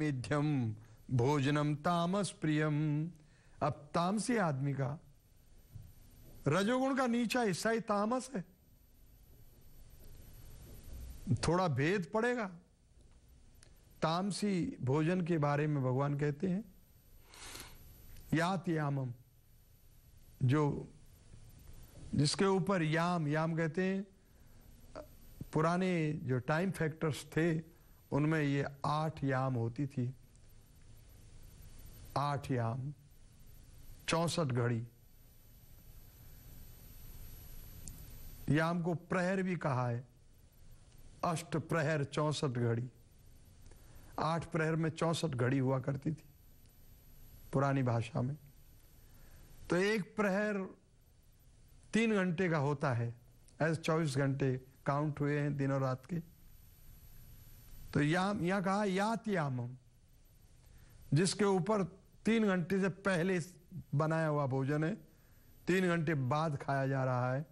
मिध्यम भोजनम तामस प्रियम अब तामसी आदमी का रजोगुण का नीचा हिस्सा ही तामस है थोड़ा भेद पड़ेगा तामसी भोजन के बारे में भगवान कहते हैं यात यामम जो जिसके ऊपर याम याम कहते हैं पुराने जो टाइम फैक्टर्स थे उनमें ये आठ याम होती थी आठ याम चौसठ घड़ी याम को प्रहर भी कहा है अष्ट प्रहर चौसठ घड़ी आठ प्रहर में चौसठ घड़ी हुआ करती थी पुरानी भाषा में तो एक प्रहर तीन घंटे का होता है ऐसे चौबीस घंटे काउंट हुए हैं दिन और रात के तो याम यहां कहा यात यामम जिसके ऊपर तीन घंटे से पहले बनाया हुआ भोजन है तीन घंटे बाद खाया जा रहा है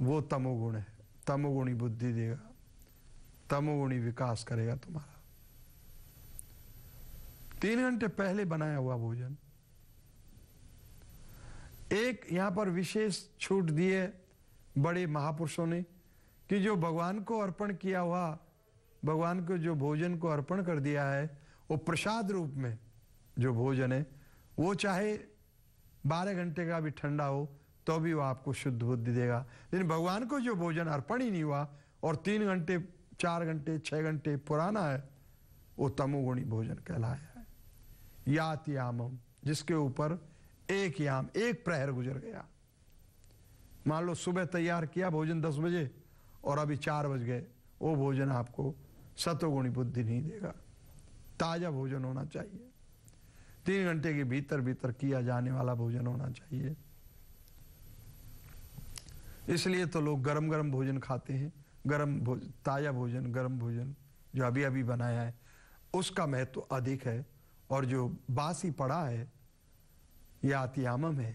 वो तमोगुण है तमोगुणी बुद्धि देगा तमोगुणी विकास करेगा तुम्हारा तीन घंटे पहले बनाया हुआ भोजन एक यहां पर विशेष छूट दिए बड़े महापुरुषों ने कि जो भगवान को अर्पण किया हुआ भगवान को जो भोजन को अर्पण कर दिया है वो प्रसाद रूप में जो भोजन है वो चाहे बारह घंटे का भी ठंडा हो तो भी वो आपको शुद्ध बुद्धि देगा लेकिन भगवान को जो भोजन अर्पण ही नहीं हुआ और तीन घंटे चार घंटे छः घंटे पुराना है वो तमोगुणी भोजन कहलाया है यात यामम जिसके ऊपर एक याम एक प्रहर गुजर गया मान लो सुबह तैयार किया भोजन दस बजे और अभी चार बज गए वो भोजन आपको सतोगुणी बुद्धि नहीं देगा ताज़ा भोजन होना चाहिए तीन घंटे के भीतर भीतर किया जाने वाला भोजन होना चाहिए इसलिए तो लोग गरम गरम भोजन खाते हैं गरम भोज ताज़ा भोजन गरम भोजन जो अभी अभी बनाया है उसका महत्व तो अधिक है और जो बासी पड़ा है या अतियामम है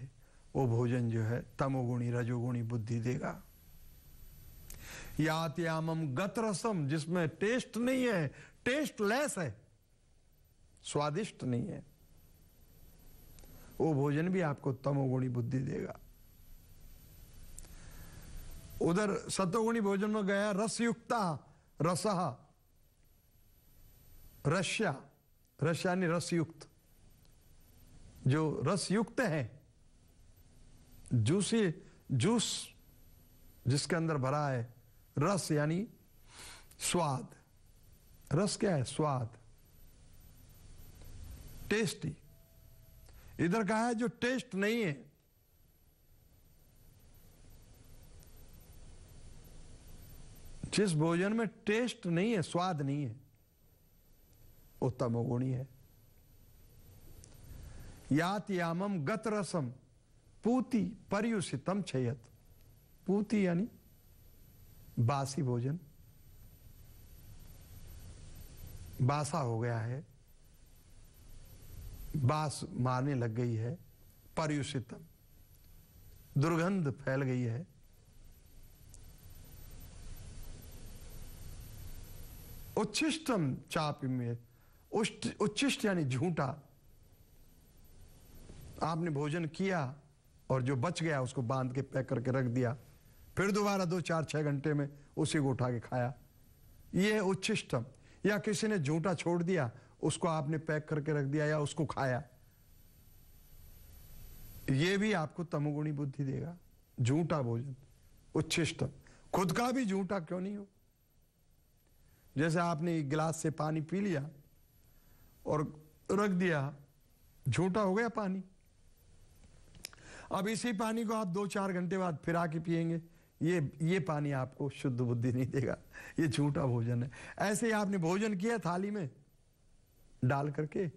वो भोजन जो है तमोगुणी रजोगुणी बुद्धि देगा गत रसम जिसमें टेस्ट नहीं है टेस्ट लेस है स्वादिष्ट नहीं है वो भोजन भी आपको तमोगुणी बुद्धि देगा उधर सतोगुणी भोजन में गया रसयुक्ता रस रशिया रशिया ने रसयुक्त जो रसयुक्त है जूसी जूस जिसके अंदर भरा है रस यानी स्वाद रस क्या है स्वाद टेस्टी इधर का है जो टेस्ट नहीं है जिस भोजन में टेस्ट नहीं है स्वाद नहीं है वो तमोगुणी है यात यामम गत रसम पूती परयुषितम क्षयत पूती यानी बासी भोजन बासा हो गया है बास मारने लग गई है पर्युषितम दुर्गंध फैल गई है उच्छिष्टम चाप में उच्छिष्ट यानी झूठा आपने भोजन किया और जो बच गया उसको बांध के पैक करके रख दिया फिर दोबारा दो चार छः घंटे में उसी को उठा के खाया ये उच्चिष्टम या किसी ने झूठा छोड़ दिया उसको आपने पैक करके रख दिया या उसको खाया ये भी आपको तमोगुणी बुद्धि देगा झूठा भोजन उच्छिष्टम खुद का भी झूठा क्यों नहीं हो जैसे आपने एक गिलास से पानी पी लिया और रख दिया झूठा हो गया पानी अब इसी पानी को आप दो चार घंटे बाद फिर आके पिएंगे ये ये पानी आपको शुद्ध बुद्धि नहीं देगा ये झूठा भोजन है ऐसे ही आपने भोजन किया थाली में डाल करके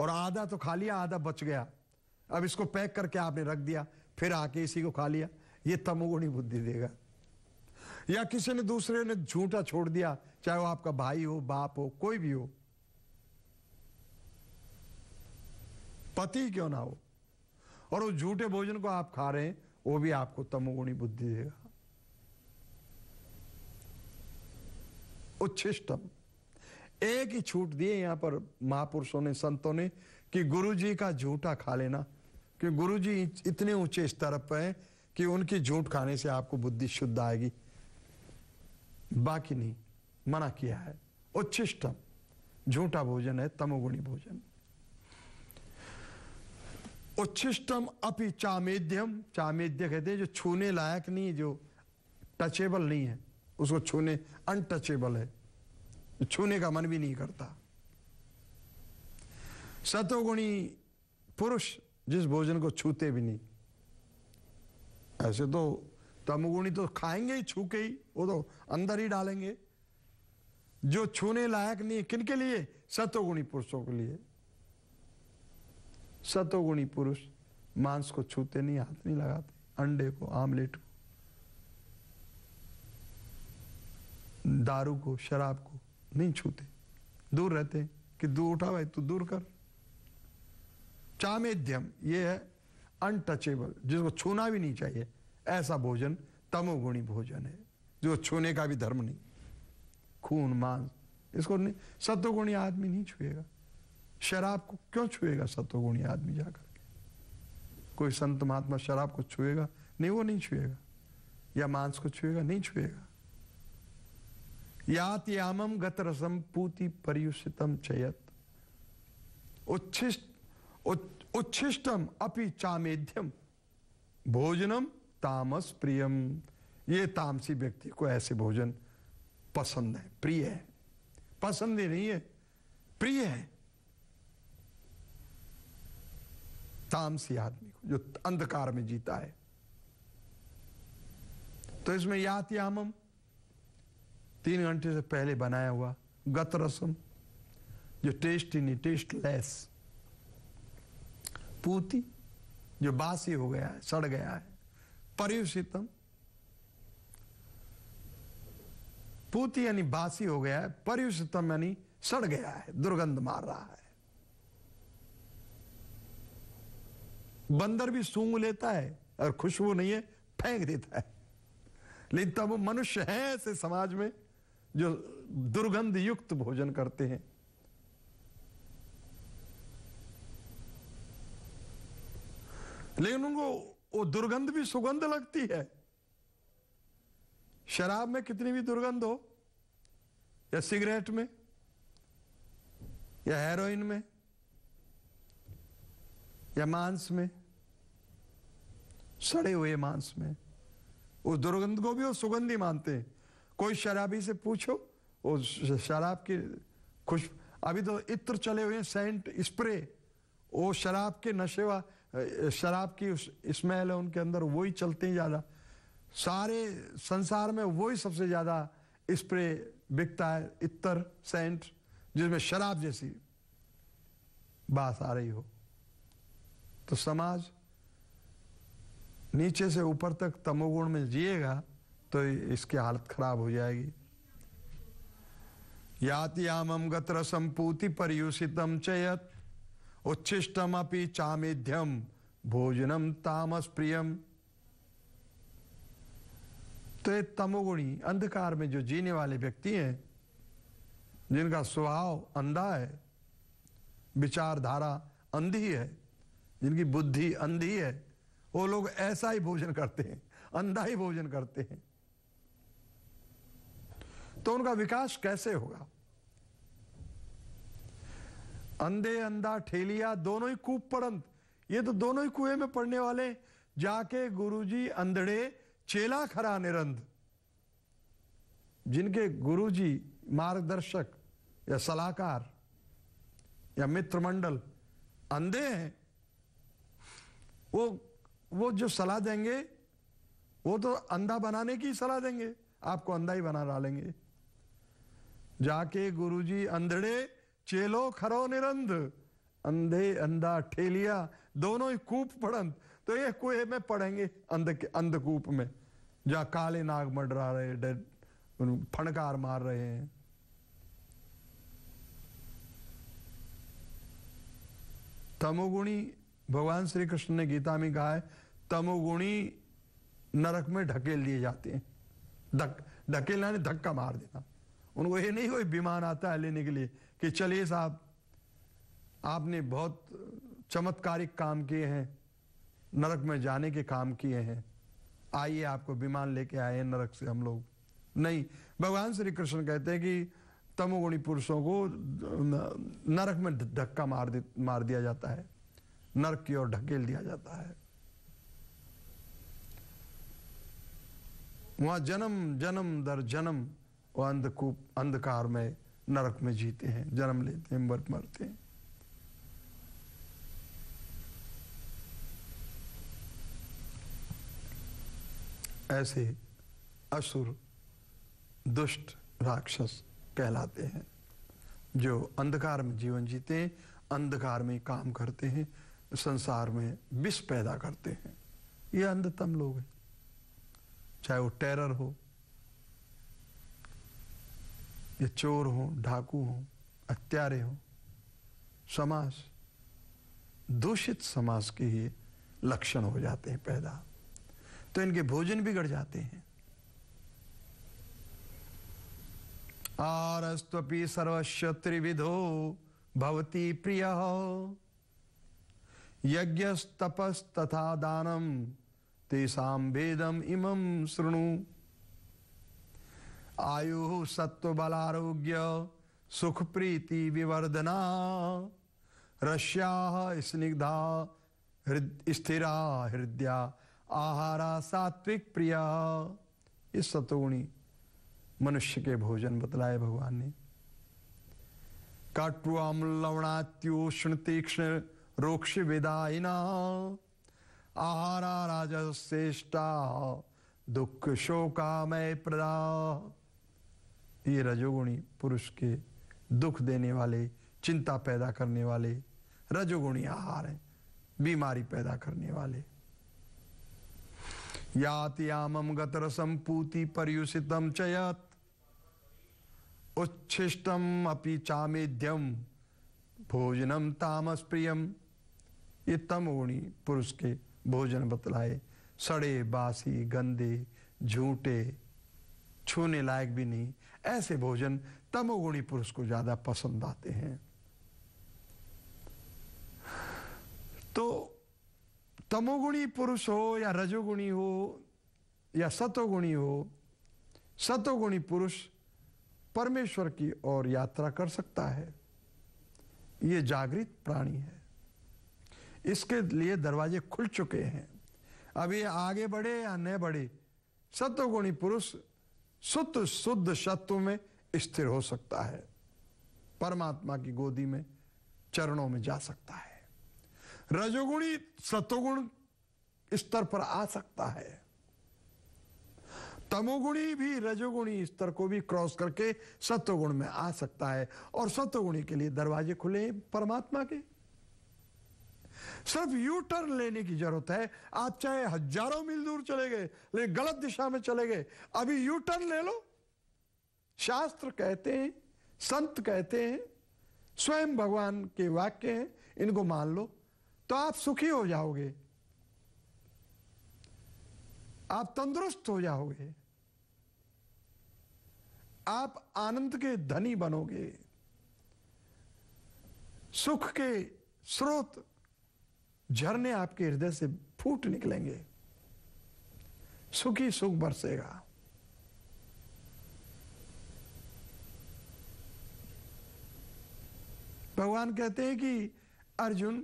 और आधा तो खा लिया आधा बच गया अब इसको पैक करके आपने रख दिया फिर आके इसी को खा लिया ये तमोगुणी बुद्धि देगा या किसी ने दूसरे ने झूठा छोड़ दिया चाहे वो आपका भाई हो बाप हो कोई भी हो पति क्यों ना हो और उस झूठे भोजन को आप खा रहे हैं वो भी आपको तमोगुणी बुद्धि देगा उच्छिष्टम एक ही छूट दिए यहां पर महापुरुषों ने संतों ने कि गुरु जी का झूठा खा लेना कि जी इतने ऊंचे स्तर पर हैं कि उनकी झूठ खाने से आपको बुद्धि शुद्ध आएगी बाकी नहीं मना किया है उच्छिष्टम झूठा भोजन है तमोगुणी भोजन उच्छिष्टम अपि चामेध्यम चामेध्य कहते हैं जो छूने लायक नहीं है जो टचेबल नहीं है उसको छूने अनटचेबल है छूने का मन भी नहीं करता सतोगुणी पुरुष जिस भोजन को छूते भी नहीं ऐसे तो तमगुणी तो खाएंगे ही छू के ही वो तो अंदर ही डालेंगे जो छूने लायक नहीं है किन के लिए सतोगुणी पुरुषों के लिए सतोगुणी पुरुष मांस को छूते नहीं हाथ नहीं लगाते अंडे को आमलेट को दारू को शराब को नहीं छूते दूर रहते कि दूर उठा भाई तू दूर कर चामेध्यम ये है अनटचेबल जिसको छूना भी नहीं चाहिए ऐसा भोजन तमोगुणी भोजन है जो छूने का भी धर्म नहीं खून मांस इसको नहीं सतोगुणी आदमी नहीं छुएगा शराब को क्यों छुएगा सतोगुणी आदमी जाकर के कोई संत महात्मा शराब को छुएगा नहीं वो नहीं छुएगा या मांस को छुएगा नहीं छुएगा यात यामम गत रसम पूति परियुषितम चयत उच्छिष्ट उच्छिष्टम अपि चामेध्यम भोजनम तामस प्रियम ये तामसी व्यक्ति को ऐसे भोजन पसंद है प्रिय है पसंद ही नहीं है प्रिय है तामसी आदमी को जो अंधकार में जीता है तो इसमें यात तीन घंटे से पहले बनाया हुआ गत रसम जो ही नहीं टेस्ट लेस पूती जो बासी हो गया है सड़ गया है परियुषितम पूती यानी बासी हो गया है परियुषितम यानी सड़ गया है दुर्गंध मार रहा है बंदर भी सूंघ लेता है और खुशबू नहीं है फेंक देता है लेकिन तब मनुष्य है ऐसे समाज में जो दुर्गंध युक्त भोजन करते हैं लेकिन उनको वो दुर्गंध भी सुगंध लगती है शराब में कितनी भी दुर्गंध हो या सिगरेट में या हेरोइन में या मांस में सड़े हुए मांस में उस दुर्गंध को भी वो सुगंधी मानते हैं कोई शराबी से पूछो वो शराब की खुश अभी तो इत्र चले हुए सेंट स्प्रे वो शराब के नशे व शराब की स्मेल है उनके अंदर वही चलते हैं ज़्यादा सारे संसार में वही सबसे ज़्यादा स्प्रे बिकता है इत्र सेंट जिसमें शराब जैसी बात आ रही हो तो समाज नीचे से ऊपर तक तमोगुण में जिएगा तो इसकी हालत खराब हो जाएगी यातियामम गत्र संपूति परयुषितम चयत उच्छिष्टम अपि चामिध्यम भोजनम तामस प्रियम तो ये तमोगुणी अंधकार में जो जीने वाले व्यक्ति हैं जिनका स्वभाव अंधा है विचारधारा अंधी है जिनकी बुद्धि अंधी है वो लोग ऐसा ही भोजन करते हैं अंधा ही भोजन करते हैं तो उनका विकास कैसे होगा अंधे अंधा ठेलिया दोनों ही कूप पड़ंत ये तो दोनों ही कुएं में पड़ने वाले जाके गुरुजी अंधड़े चेला खरा निरंध जिनके गुरुजी मार्गदर्शक या सलाहकार या मित्र मंडल अंधे हैं वो वो जो सलाह देंगे वो तो अंधा बनाने की सलाह देंगे आपको अंधा ही बना डालेंगे जाके गुरुजी अंधड़े चेलो खरो निरंध अंधे अंधा ठेलिया दोनों ही कूप पड़ंत तो ये कुएं में पड़ेंगे अंध के अंधकूप में जा काले नाग मडरा रहे फणकार मार रहे हैं तमोगुणी भगवान श्री कृष्ण ने गीता में कहा है तमोगुणी नरक में ढकेल दिए जाते हैं धक ढकेलना ने धक्का मार देना उनको ये नहीं कोई विमान आता है लेने के लिए कि चलिए साहब आपने बहुत चमत्कारिक काम किए हैं नरक में जाने के काम किए हैं आइए आपको विमान लेके आए हैं नरक से हम लोग नहीं भगवान श्री कृष्ण कहते हैं कि तमोगुणी पुरुषों को नरक में धक्का मार दे मार दिया जाता है नर्क की ओर ढकेल दिया जाता है वहां जन्म जन्म दर जन्म वो अंधकूप अंधकार में नरक में जीते हैं जन्म लेते हैं मर मरते हैं ऐसे असुर दुष्ट राक्षस कहलाते हैं जो अंधकार में जीवन जीते हैं अंधकार में काम करते हैं संसार में विष पैदा करते हैं ये अंधतम लोग हैं चाहे वो टेरर हो ये चोर हो ढाकू हो अत्यारे हो समाज दूषित समाज के ही लक्षण हो जाते हैं पैदा तो इनके भोजन बिगड़ जाते हैं आरस्वपि सर्वस्व त्रिविधो भवती प्रिय यज्ञ तपस तथा दानम तेषाम वेदम इमं शृणु आयु सत्व बलारोग्य सुख प्रीति विवर्धना रश्या स्निग्धा हृद स्थिरा हृदया आहारा सात्विक प्रिया इस सतोणी मनुष्य के भोजन बतलाए भगवान ने काटुआम लवणात्योष्ण तीक्ष्ण रोक्ष विदायिना आहारा राजेष्टा दुख शोकामय प्रदा ये रजोगुणी पुरुष के दुख देने वाले चिंता पैदा करने वाले रजोगुणी आहार है बीमारी पैदा करने वाले यातयामम गतरसम पूति पर्युषितम चयत उच्छिष्टम अपि चामेद्यम भोजनम तामस प्रियम ये तम पुरुष के भोजन बतलाए सड़े बासी गंदे झूठे छूने लायक भी नहीं ऐसे भोजन तमोगुणी पुरुष को ज्यादा पसंद आते हैं तो तमोगुणी पुरुष हो या रजोगुणी हो या सतोगुणी हो सतोगुणी पुरुष परमेश्वर की ओर यात्रा कर सकता है ये जागृत प्राणी है इसके लिए दरवाजे खुल चुके हैं अब ये आगे बढ़े या न बढ़े सत्वगुणी पुरुष शुद्ध शुद्ध सत्व में स्थिर हो सकता है परमात्मा की गोदी में चरणों में जा सकता है रजोगुणी सत्वगुण स्तर पर आ सकता है तमोगुणी भी रजोगुणी स्तर को भी क्रॉस करके सत्वगुण में आ सकता है और सत्वगुणी के लिए दरवाजे खुले हैं परमात्मा के सिर्फ यू टर्न लेने की जरूरत है आप चाहे हजारों मील दूर चले गए लेकिन गलत दिशा में चले गए अभी यू टर्न ले लो शास्त्र कहते हैं संत कहते हैं स्वयं भगवान के वाक्य हैं इनको मान लो तो आप सुखी हो जाओगे आप तंदुरुस्त हो जाओगे आप आनंद के धनी बनोगे सुख के स्रोत झरने आपके हृदय से फूट निकलेंगे सुखी सुख बरसेगा भगवान कहते हैं कि अर्जुन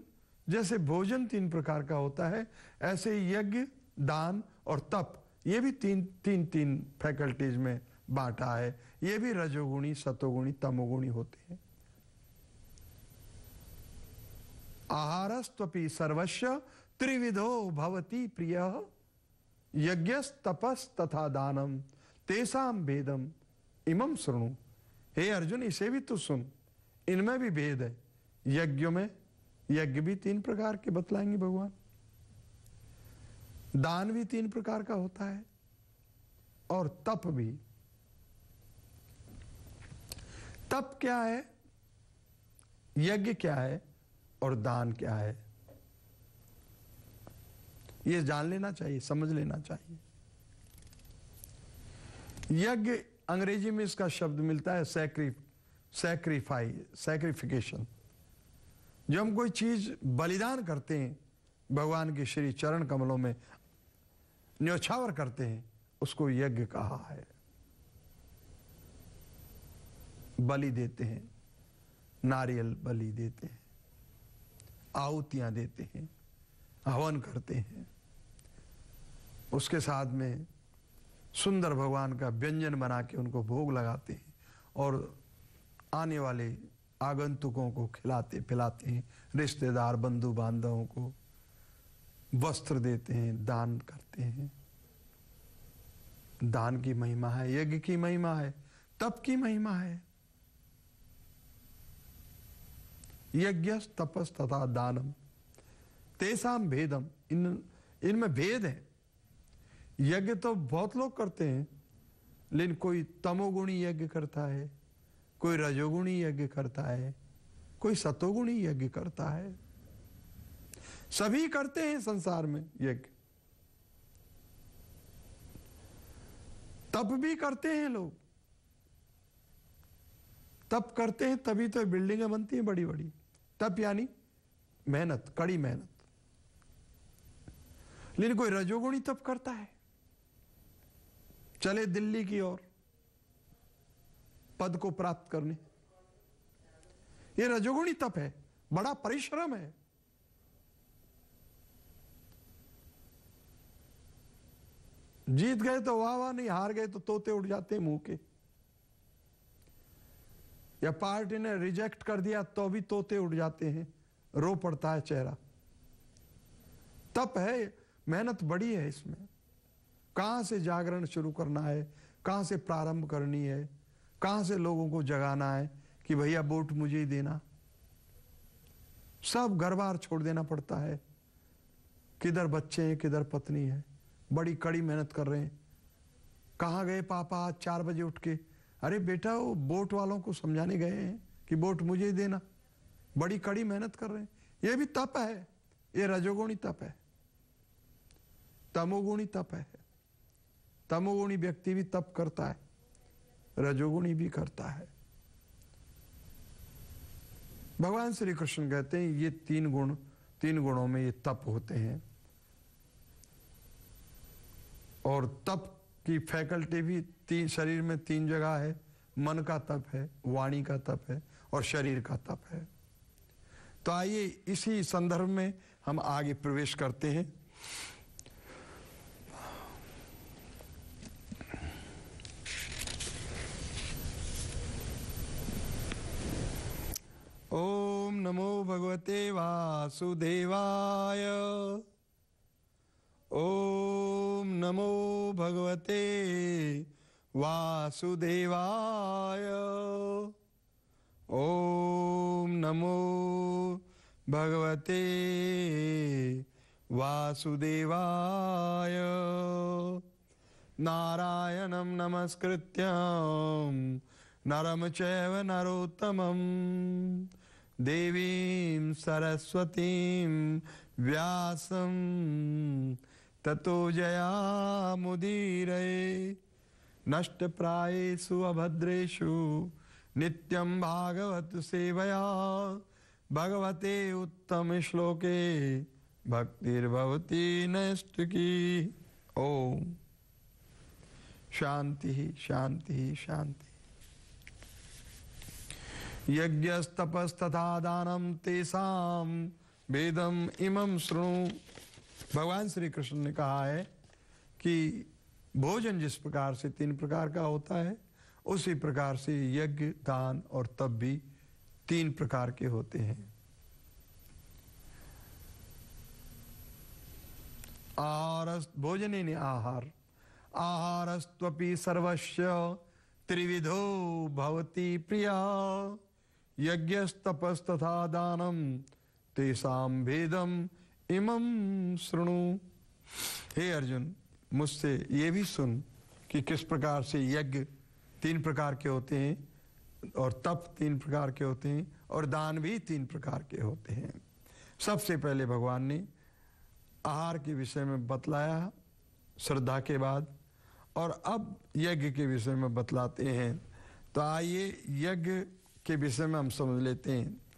जैसे भोजन तीन प्रकार का होता है ऐसे यज्ञ दान और तप ये भी तीन तीन तीन फैकल्टीज में बांटा है ये भी रजोगुणी सतोगुणी तमोगुणी होते हैं आहारस्वी सर्वस्व त्रिविधो भवती प्रिय यज्ञस्तपस तथा दानम तेसाम भेदम इमम सुनु हे अर्जुन इसे भी तो सुन इनमें भी भेद है यज्ञों में यज्ञ भी तीन प्रकार के बतलाएंगे भगवान दान भी तीन प्रकार का होता है और तप भी तप क्या है यज्ञ क्या है और दान क्या है ये जान लेना चाहिए समझ लेना चाहिए यज्ञ अंग्रेजी में इसका शब्द मिलता है सैक्रिफ सैक्रिफाई सैक्रिफिकेशन जो हम कोई चीज बलिदान करते हैं भगवान के श्री चरण कमलों में न्योछावर करते हैं उसको यज्ञ कहा है बलि देते हैं नारियल बलि देते हैं आहुतियां देते हैं हवन करते हैं उसके साथ में सुंदर भगवान का व्यंजन बना के उनको भोग लगाते हैं और आने वाले आगंतुकों को खिलाते पिलाते हैं रिश्तेदार बंधु बांधवों को वस्त्र देते हैं दान करते हैं दान की महिमा है यज्ञ की महिमा है तप की महिमा है यज्ञ तपस तथा दानम तेसाम भेदम इन इनमें भेद है यज्ञ तो बहुत लोग करते हैं लेकिन कोई तमोगुणी यज्ञ करता है कोई रजोगुणी यज्ञ करता है कोई सतोगुणी यज्ञ करता है सभी करते हैं संसार में यज्ञ तप भी करते हैं लोग तप करते हैं तभी तो बिल्डिंगें बनती हैं बड़ी बड़ी तप यानी मेहनत कड़ी मेहनत लेकिन कोई रजोगुणी तप करता है चले दिल्ली की ओर पद को प्राप्त करने ये रजोगुणी तप है बड़ा परिश्रम है जीत गए तो वाह वाह नहीं हार गए तो तोते उड़ जाते मुंह के या पार्टी ने रिजेक्ट कर दिया तो भी तोते उड़ जाते हैं रो पड़ता है चेहरा तप है मेहनत बड़ी है इसमें कहां से जागरण शुरू करना है कहां से प्रारंभ करनी है कहां से लोगों को जगाना है कि भैया वोट मुझे ही देना सब घर बार छोड़ देना पड़ता है किधर बच्चे हैं किधर पत्नी है बड़ी कड़ी मेहनत कर रहे हैं कहां गए पापा आज चार बजे उठ के अरे बेटा वो बोट वालों को समझाने गए हैं कि बोट मुझे ही देना बड़ी कड़ी मेहनत कर रहे हैं ये भी तप है ये रजोगुणी तप है तमोगुणी तप है तमोगुणी व्यक्ति भी तप करता है रजोगुणी भी करता है भगवान श्री कृष्ण कहते हैं ये तीन गुण तीन गुणों में ये तप होते हैं और तप कि फैकल्टी भी तीन शरीर में तीन जगह है मन का तप है वाणी का तप है और शरीर का तप है तो आइए इसी संदर्भ में हम आगे प्रवेश करते हैं ओम नमो भगवते वासुदेवाय ओम नमो भगवते वासुदेवाय ओम नमो भगवते वासुदेवाय नारायणं नमस्कृत्य नरम चैव नरोत्तमं देवीं सरस्वतीं व्यासम् ततो जया मुदीरे नष्टप्रायेषु अभद्रेषु नित्यं भागवत सेवया भगवते उत्तम श्लोके भक्तिर्भवती नष्ट की ओ शांति शांति शांति यज्ञस्तपस्तथा दानं तेषां वेदम् इमं शृणु भगवान श्री कृष्ण ने कहा है कि भोजन जिस प्रकार से तीन प्रकार का होता है उसी प्रकार से यज्ञ दान और तप भी तीन प्रकार के होते हैं आहार भोजन ने आहार आहारस्वी सर्वस्व त्रिविधो भवती प्रिया तपस्तथा दानम तेषां भेदम इमम श्रृणु हे अर्जुन मुझसे ये भी सुन कि किस प्रकार से यज्ञ तीन प्रकार के होते हैं और तप तीन प्रकार के होते हैं और दान भी तीन प्रकार के होते हैं सबसे पहले भगवान ने आहार के विषय में बतलाया श्रद्धा के बाद और अब यज्ञ के विषय में बतलाते हैं तो आइए यज्ञ के विषय में हम समझ लेते हैं